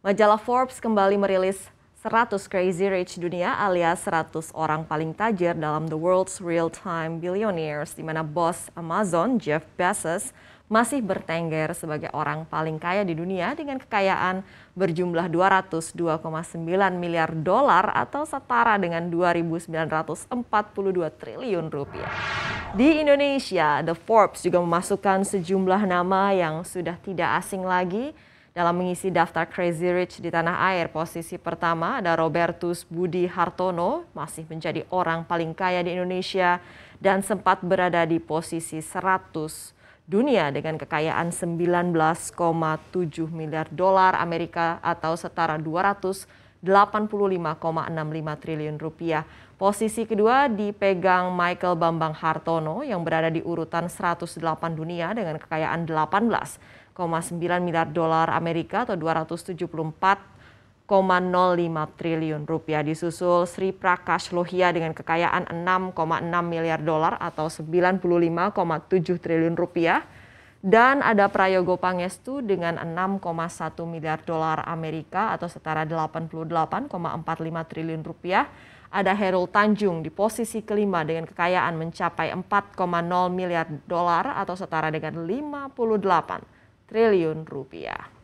Majalah Forbes kembali merilis 100 Crazy Rich Dunia alias 100 orang paling tajir dalam The World's Real Time Billionaires di mana bos Amazon Jeff Bezos masih bertengger sebagai orang paling kaya di dunia dengan kekayaan berjumlah 202,9 miliar dolar atau setara dengan 2.942 triliun rupiah. Di Indonesia, The Forbes juga memasukkan sejumlah nama yang sudah tidak asing lagi dalam mengisi daftar Crazy Rich di tanah air, posisi pertama ada Robertus Budi Hartono, masih menjadi orang paling kaya di Indonesia dan sempat berada di posisi 100 dunia dengan kekayaan 19,7 miliar dolar Amerika atau setara 200 85,65 triliun rupiah. Posisi kedua dipegang Michael Bambang Hartono yang berada di urutan 108 dunia dengan kekayaan 18,9 miliar dolar Amerika atau 274 lima triliun rupiah disusul Sri Prakash Lohia dengan kekayaan 6,6 miliar dolar atau 95,7 triliun rupiah dan ada Prayogo Pangestu dengan 6,1 miliar dolar Amerika atau setara 88,45 triliun rupiah. Ada Herul Tanjung di posisi kelima dengan kekayaan mencapai 4,0 miliar dolar atau setara dengan 58 triliun rupiah.